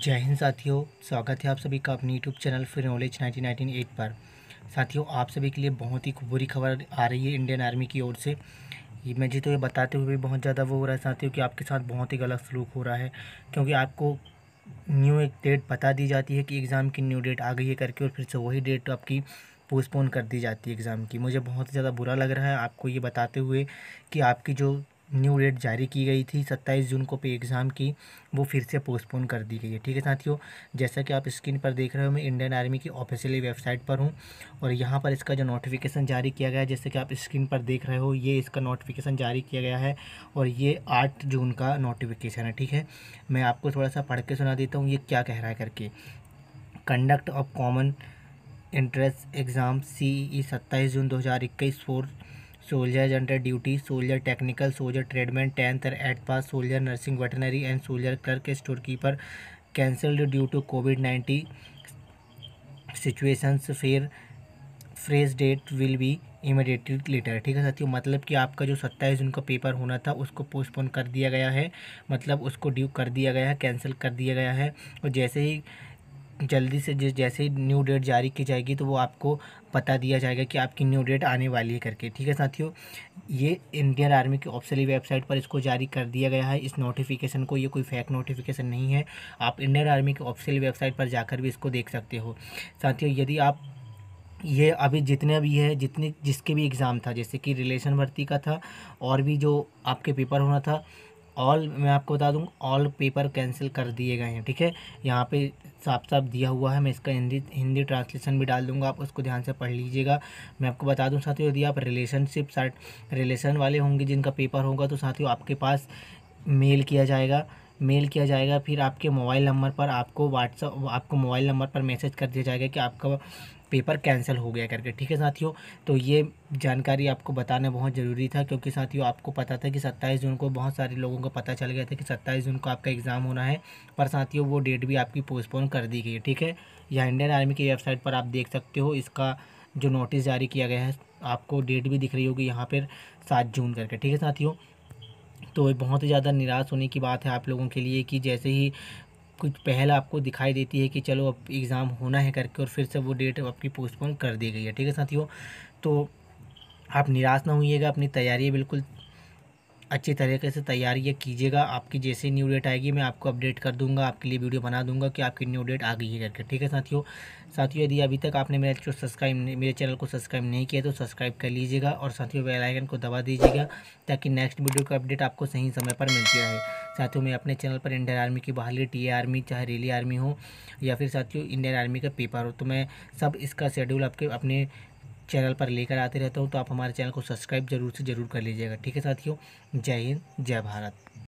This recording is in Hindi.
जय हिंद साथियों स्वागत है आप सभी का अपने YouTube channel free knowledge nineteen nineteen eight पर साथियों आप सभी के लिए बहुत ही बुरी खबर आ रही है इंडियन आर्मी की ओर से ये मुझे तो ये बताते हुए भी बहुत ज़्यादा वो हो रहा है साथियों कि आपके साथ बहुत ही गलत सलूक हो रहा है क्योंकि आपको न्यू एक डेट बता दी जाती है कि एग्ज़ाम की न्यू डेट आ गई है करके और फिर से वही डेट आपकी पोस्टपोन कर दी जाती है एग्ज़ाम की मुझे बहुत ज़्यादा बुरा लग रहा है आपको ये बताते हुए कि आपकी जो न्यू डेट जारी की गई थी सत्ताईस जून को पे एग्ज़ाम की वो फिर से पोस्टपोन कर दी गई है ठीक है साथियों जैसा कि आप स्क्रीन पर देख रहे हो मैं इंडियन आर्मी की ऑफिशियली वेबसाइट पर हूँ और यहाँ पर इसका जो नोटिफिकेशन जारी किया गया है जैसे कि आप स्क्रीन पर देख रहे हो ये इसका नोटिफिकेशन जारी किया गया है और ये आठ जून का नोटिफिकेशन है ठीक है मैं आपको थोड़ा सा पढ़ के सुना देता हूँ ये क्या कह रहा है करके conduct of common entrance exam C E सत्ताईस जून दो हज़ार इक्कीस four soldier general duty soldier technical soldier tradesman tenth और eight pass soldier nursing veterinary and soldier clerk store keeper cancelled due to covid nineteen situations फिर fresh date will be immediately later ठीक है साथियों मतलब कि आपका जो सत्ताईस जून का पेपर होना था उसको पोस्टपोन कर दिया गया है मतलब उसको ड्यू कर दिया गया है कैंसिल कर दिया गया है और जैसे ही जल्दी से जैसे ही न्यू डेट जारी की जाएगी तो वो आपको बता दिया जाएगा कि आपकी न्यू डेट आने वाली है करके ठीक है साथियों ये इंडियन आर्मी की ऑफिसियल वेबसाइट पर इसको जारी कर दिया गया है इस नोटिफिकेशन को ये कोई फैक नोटिफिकेशन नहीं है आप इंडियन आर्मी की ऑफिसियल वेबसाइट पर जाकर भी इसको देख सकते हो साथियों यदि आप ये अभी जितने भी है जितने जिसके भी एग्ज़ाम था जैसे कि रिलेशन भर्ती का था और भी जो आपके पेपर होना था ऑल मैं आपको बता दूँ ऑल पेपर कैंसिल कर दिए गए हैं ठीक है यहाँ पे साफ साफ दिया हुआ है मैं इसका हिंदी हिंदी ट्रांसलेशन भी डाल दूँगा आप उसको ध्यान से पढ़ लीजिएगा मैं आपको बता दूँ साथियों यदि आप रिलेशनशिप रिलेशन वाले होंगे जिनका पेपर होगा तो साथियों आपके पास मेल किया जाएगा मेल किया जाएगा फिर आपके मोबाइल नंबर पर आपको व्हाट्सअप आपको मोबाइल नंबर पर मैसेज कर दिया जाएगा कि आपका पेपर कैंसिल हो गया करके ठीक है साथियों तो ये जानकारी आपको बताना बहुत ज़रूरी था क्योंकि साथियों आपको पता था कि सत्ताईस जून को बहुत सारे लोगों को पता चल गया था कि सत्ताईस जून को आपका एग्ज़ाम होना है पर साथियों वो डेट भी आपकी पोस्टपोन कर दी गई है ठीक है या इंडियन आर्मी की वेबसाइट पर आप देख सकते हो इसका जो नोटिस जारी किया गया है आपको डेट भी दिख रही होगी यहाँ पर सात जून करके ठीक है साथियों तो बहुत ही ज़्यादा निराश होने की बात है आप लोगों के लिए कि जैसे ही कुछ पहल आपको दिखाई देती है कि चलो अब एग्ज़ाम होना है करके और फिर से वो डेट आपकी पोस्टपोन कर दी गई है ठीक है साथियों तो आप निराश ना होइएगा अपनी तैयारी बिल्कुल अच्छी तरीके से तैयारी कीजिएगा आपकी जैसे न्यू डेट आएगी मैं आपको अपडेट कर दूंगा आपके लिए वीडियो बना दूंगा कि आपकी न्यू डेट आ गई है करके ठीक है साथियों साथियों यदि अभी तक आपने मेरे को सब्सक्राइब मेरे चैनल को सब्सक्राइब नहीं किया तो सब्सक्राइब कर लीजिएगा और साथियों बेल आइकन को दबा दीजिएगा ताकि नेक्स्ट वीडियो का अपडेट आपको सही समय पर मिलती रहे साथियों मैं अपने चैनल पर इंडियन आर्मी की बहाली टी आर्मी चाहे रेली आर्मी हो या फिर साथियों इंडियन आर्मी का पेपर हो तो मैं सब इसका शेड्यूल आपके अपने चैनल पर लेकर आते रहता हूँ तो आप हमारे चैनल को सब्सक्राइब जरूर से जरूर कर लीजिएगा ठीक है साथियों जय हिंद जय भारत